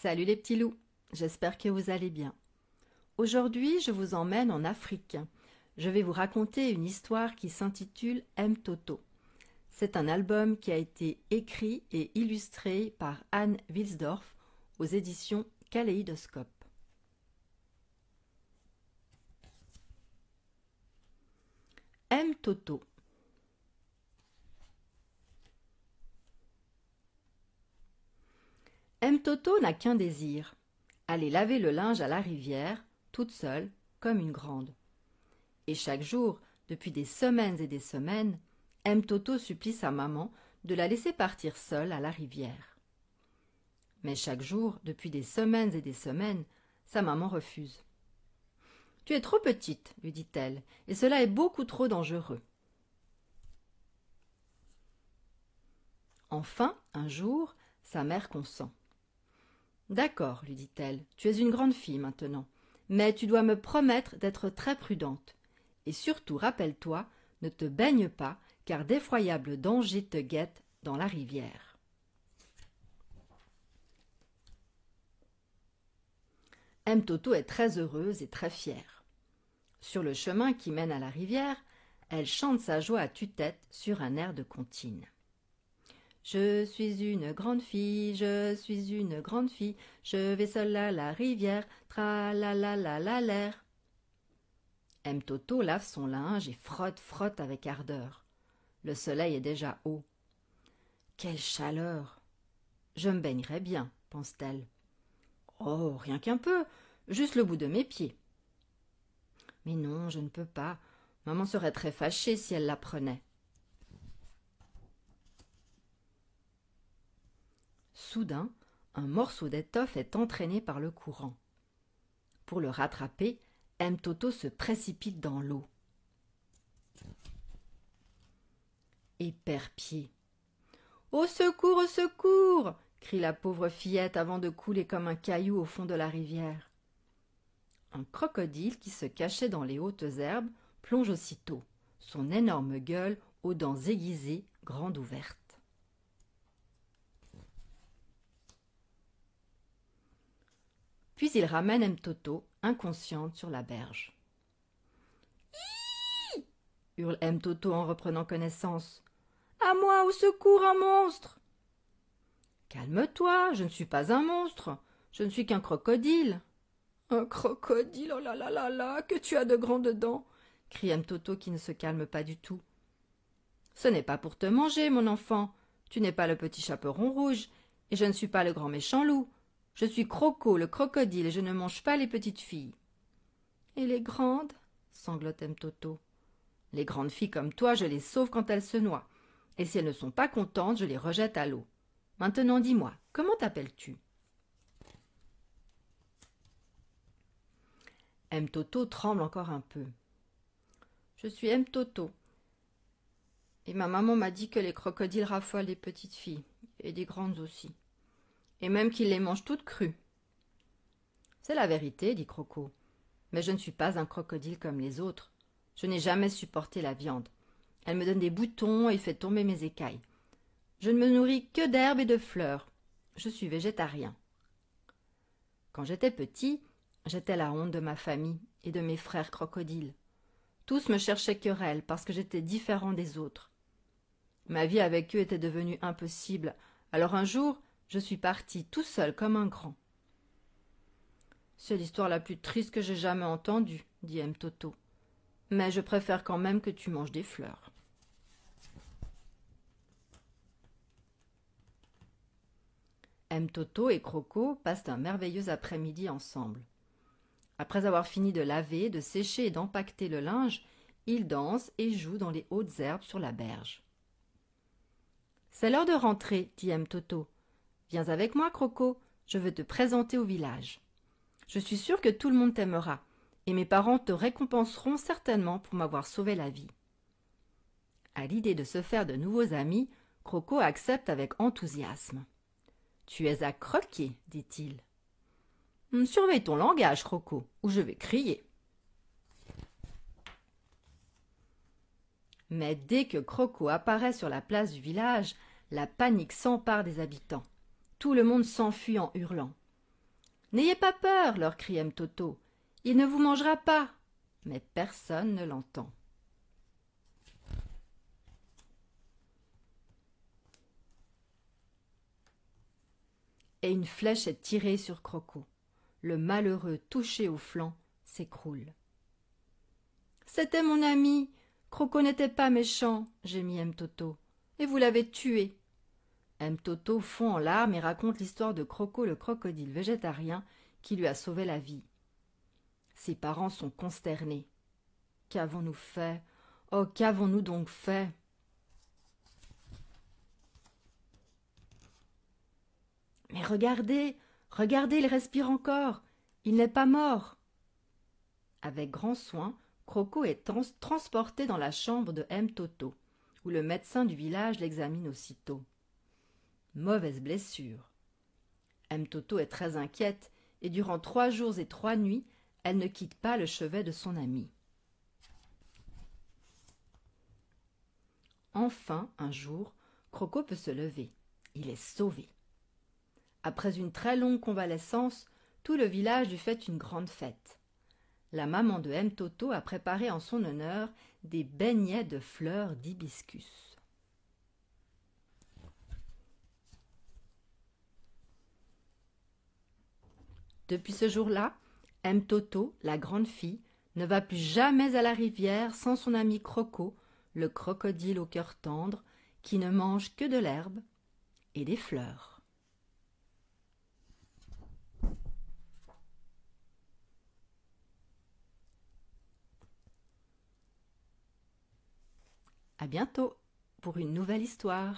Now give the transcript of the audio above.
Salut les petits loups, j'espère que vous allez bien. Aujourd'hui, je vous emmène en Afrique. Je vais vous raconter une histoire qui s'intitule M Toto. C'est un album qui a été écrit et illustré par Anne Wilsdorf aux éditions Kaleidoscope. M Toto M. Toto n'a qu'un désir aller laver le linge à la rivière, toute seule, comme une grande. Et chaque jour, depuis des semaines et des semaines, M. Toto supplie sa maman de la laisser partir seule à la rivière. Mais chaque jour, depuis des semaines et des semaines, sa maman refuse. Tu es trop petite, lui dit-elle, et cela est beaucoup trop dangereux. Enfin, un jour, sa mère consent. D'accord, lui dit-elle, tu es une grande fille maintenant, mais tu dois me promettre d'être très prudente. Et surtout, rappelle-toi, ne te baigne pas, car d'effroyables dangers te guettent dans la rivière. M. Toto est très heureuse et très fière. Sur le chemin qui mène à la rivière, elle chante sa joie à tue-tête sur un air de comptine. Je suis une grande fille, je suis une grande fille, je vais seule à la rivière, tra la la la la l'air. M. Toto lave son linge et frotte, frotte avec ardeur. Le soleil est déjà haut. Quelle chaleur Je me baignerai bien, pense-t-elle. Oh, rien qu'un peu, juste le bout de mes pieds. Mais non, je ne peux pas. Maman serait très fâchée si elle l'apprenait. soudain, un morceau d'étoffe est entraîné par le courant. Pour le rattraper, M. Toto se précipite dans l'eau et perd pied. Au secours, au secours crie la pauvre fillette avant de couler comme un caillou au fond de la rivière. Un crocodile qui se cachait dans les hautes herbes plonge aussitôt, son énorme gueule aux dents aiguisées, grande ouverte. Puis il ramène Toto, inconsciente, sur la berge. hurle hurle Toto en reprenant connaissance. À moi, au secours, un monstre Calme-toi, je ne suis pas un monstre, je ne suis qu'un crocodile. Un crocodile, oh là là là là, que tu as de grandes dents crie Toto qui ne se calme pas du tout. Ce n'est pas pour te manger, mon enfant. Tu n'es pas le petit chaperon rouge, et je ne suis pas le grand méchant loup. Je suis Croco, le crocodile, et je ne mange pas les petites filles. Et les grandes sanglote M. Toto. Les grandes filles comme toi, je les sauve quand elles se noient. Et si elles ne sont pas contentes, je les rejette à l'eau. Maintenant, dis-moi, comment t'appelles-tu M. Toto tremble encore un peu. Je suis M. Toto. Et ma maman m'a dit que les crocodiles raffolent les petites filles, et des grandes aussi et même qu'il les mange toutes crues. C'est la vérité, dit Croco. Mais je ne suis pas un crocodile comme les autres. Je n'ai jamais supporté la viande. Elle me donne des boutons et fait tomber mes écailles. Je ne me nourris que d'herbes et de fleurs. Je suis végétarien. Quand j'étais petit, j'étais la honte de ma famille et de mes frères crocodiles. Tous me cherchaient querelle parce que j'étais différent des autres. Ma vie avec eux était devenue impossible. Alors un jour, je suis parti tout seul comme un grand. C'est l'histoire la plus triste que j'ai jamais entendue, dit M. Toto. Mais je préfère quand même que tu manges des fleurs. M. Toto et Croco passent un merveilleux après-midi ensemble. Après avoir fini de laver, de sécher et d'empacter le linge, ils dansent et jouent dans les hautes herbes sur la berge. C'est l'heure de rentrer, dit M. Toto. Viens avec moi, Croco, je veux te présenter au village. Je suis sûre que tout le monde t'aimera, et mes parents te récompenseront certainement pour m'avoir sauvé la vie. À l'idée de se faire de nouveaux amis, Croco accepte avec enthousiasme. Tu es à croquer, dit-il. Hmm, surveille ton langage, Croco, ou je vais crier. Mais dès que Croco apparaît sur la place du village, la panique s'empare des habitants. Tout le monde s'enfuit en hurlant. N'ayez pas peur, leur crie M. Toto. Il ne vous mangera pas. Mais personne ne l'entend. Et une flèche est tirée sur Croco. Le malheureux, touché au flanc, s'écroule. C'était mon ami. Croco n'était pas méchant, gémit M. Toto. Et vous l'avez tué. M. Toto fond en larmes et raconte l'histoire de Croco le crocodile végétarien qui lui a sauvé la vie. Ses parents sont consternés. Qu'avons-nous fait Oh, qu'avons-nous donc fait Mais regardez, regardez, il respire encore. Il n'est pas mort. Avec grand soin, Croco est transporté dans la chambre de M. Toto, où le médecin du village l'examine aussitôt mauvaise blessure. M. Toto est très inquiète et durant trois jours et trois nuits, elle ne quitte pas le chevet de son ami. Enfin, un jour, Croco peut se lever. Il est sauvé. Après une très longue convalescence, tout le village lui fait une grande fête. La maman de M. Toto a préparé en son honneur des beignets de fleurs d'hibiscus. Depuis ce jour-là, M. Toto, la grande fille, ne va plus jamais à la rivière sans son ami Croco, le crocodile au cœur tendre, qui ne mange que de l'herbe et des fleurs. A bientôt pour une nouvelle histoire.